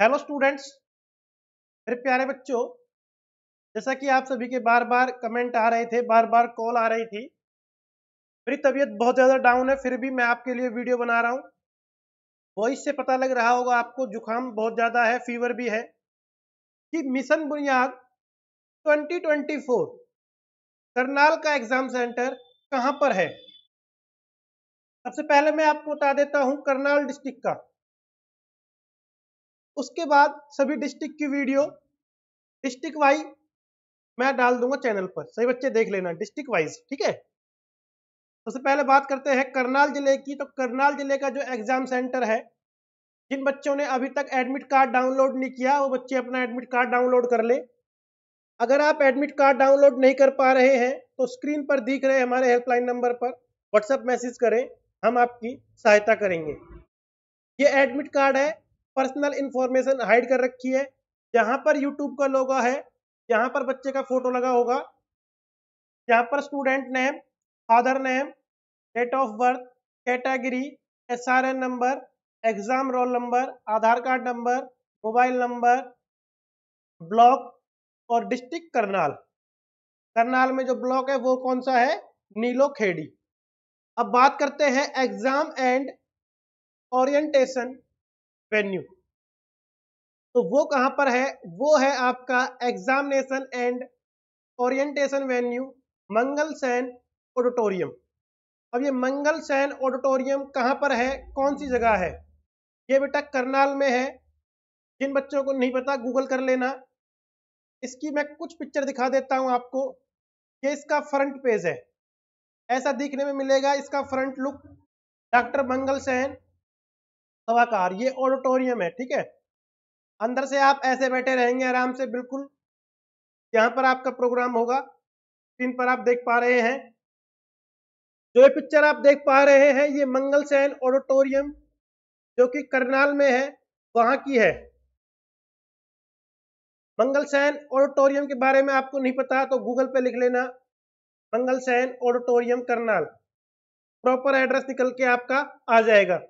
hello students मेरे प्यारे बच्चों जैसा कि आप सभी के बार बार कमेंट आ रहे थे बार बार कॉल आ रही थी मेरी तबीयत बहुत ज़्यादा डाउन है फिर भी मैं आपके लिए वीडियो बना रहा हूँ वॉइस से पता लग रहा होगा आपको जुकाम बहुत ज़्यादा है फीवर भी है कि मिशन बुनियाद 2024 करनाल का एग्ज़ाम सेंटर कहाँ पर है सबसे पहले मैं आपको बता देता हूँ करनाल डिस्ट्रिक्ट का उसके बाद सभी डिस्ट्रिक्ट की वीडियो डिस्ट्रिक्ट वाइज मैं डाल दूंगा चैनल पर सभी बच्चे देख लेना डिस्ट्रिक्ट वाइज ठीक है सबसे पहले बात करते हैं करनाल जिले की तो करनाल जिले का जो एग्जाम सेंटर है जिन बच्चों ने अभी तक एडमिट कार्ड डाउनलोड नहीं किया वो बच्चे अपना एडमिट कार्ड डाउनलोड कर ले अगर आप एडमिट कार्ड डाउनलोड नहीं कर पा रहे हैं तो स्क्रीन पर दिख रहे हमारे हेल्पलाइन नंबर पर व्हाट्सएप मैसेज करें हम आपकी सहायता करेंगे ये एडमिट कार्ड है पर्सनल इंफॉर्मेशन हाइड कर रखी है जहां पर यूट्यूब का लोगो है यहां पर बच्चे का फोटो लगा होगा यहां पर student name father name date of birth category S R N number exam roll number Aadhaar card number mobile number block और डिस्ट्रिक्ट करनाल करनाल में जो ब्लॉक है वो कौन सा है नीलो खेड़ी अब बात करते हैं एग्जाम एंड ओरिएंटेशन वेन्यू तो वो कहां पर है वो है आपका examination and orientation venue Mangal Sain auditorium अब ये मंगल सैन ऑडिटोरियम कहां पर है कौन सी जगह है ये बेटा करनाल में है जिन बच्चों को नहीं पता गूगल कर लेना इसकी मैं कुछ पिक्चर दिखा देता हूं आपको ये इसका फ्रंट पेज है ऐसा दिखने में मिलेगा इसका front look doctor Mangal Sain सभाकार ये ऑडिटोरियम है ठीक है अंदर से आप ऐसे बैठे रहेंगे आराम से बिल्कुल यहाँ पर आपका प्रोग्राम होगा स्क्रीन पर आप देख पा रहे हैं जो ये पिक्चर आप देख पा रहे हैं ये मंगल सैन ऑडिटोरियम जो कि करनाल में है वहां की है मंगल सैन ऑडिटोरियम के बारे में आपको नहीं पता तो गूगल पे लिख लेना Mangal Sain auditorium Karnal proper address निकल के आपका आ जाएगा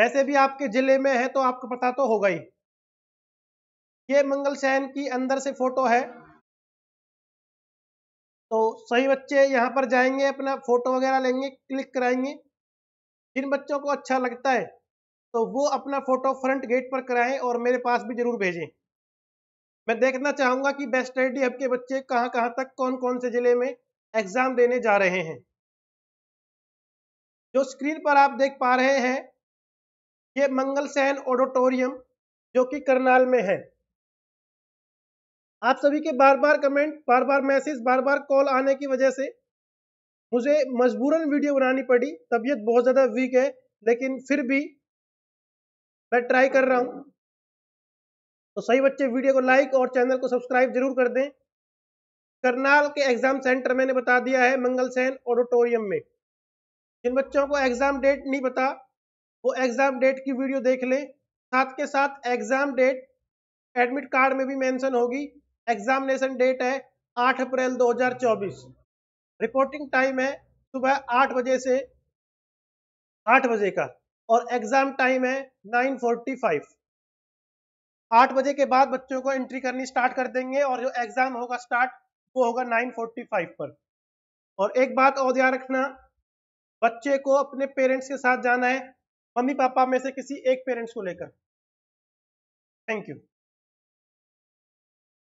वैसे भी आपके जिले में है तो आपको पता तो होगा ही ये मंगल सैन की अंदर से फोटो है तो सही बच्चे यहाँ पर जाएंगे अपना फोटो वगैरह लेंगे क्लिक कराएंगे जिन बच्चों को अच्छा लगता है तो वो अपना फोटो फ्रंट गेट पर कराएं और मेरे पास भी जरूर भेजें मैं देखना चाहूंगा कि बेस्ट आईडी हब के बच्चे कहाँ कहाँ तक कौन कौन से जिले में एग्जाम देने जा रहे हैं जो स्क्रीन पर आप देख पा रहे हैं ये मंगल सहन ऑडिटोरियम जो कि करनाल में है आप सभी के बार बार कमेंट बार बार मैसेज बार बार कॉल आने की वजह से मुझे मजबूरन वीडियो बनानी पड़ी तबीयत बहुत ज़्यादा वीक है लेकिन फिर भी मैं ट्राई कर रहा हूं तो सही बच्चे वीडियो को लाइक और चैनल को सब्सक्राइब जरूर कर दें करनाल के एग्जाम सेंटर मैंने बता दिया है मंगल सेन ऑडिटोरियम में जिन बच्चों को एग्जाम डेट नहीं पता वो एग्जाम डेट की वीडियो देख लें साथ के साथ एग्जाम डेट एडमिट कार्ड में भी मेंशन होगी एग्जामिनेशन डेट है 8 अप्रैल 2024 रिपोर्टिंग टाइम है सुबह 8 बजे से 8 बजे का और एग्जाम टाइम है 9:45 आठ बजे के बाद बच्चों को एंट्री करनी स्टार्ट कर देंगे और जो एग्जाम होगा स्टार्ट वो होगा 9:45 पर और एक बात और ध्यान रखना बच्चे को अपने पेरेंट्स के साथ जाना है मम्मी पापा में से किसी एक पेरेंट्स को लेकर थैंक यू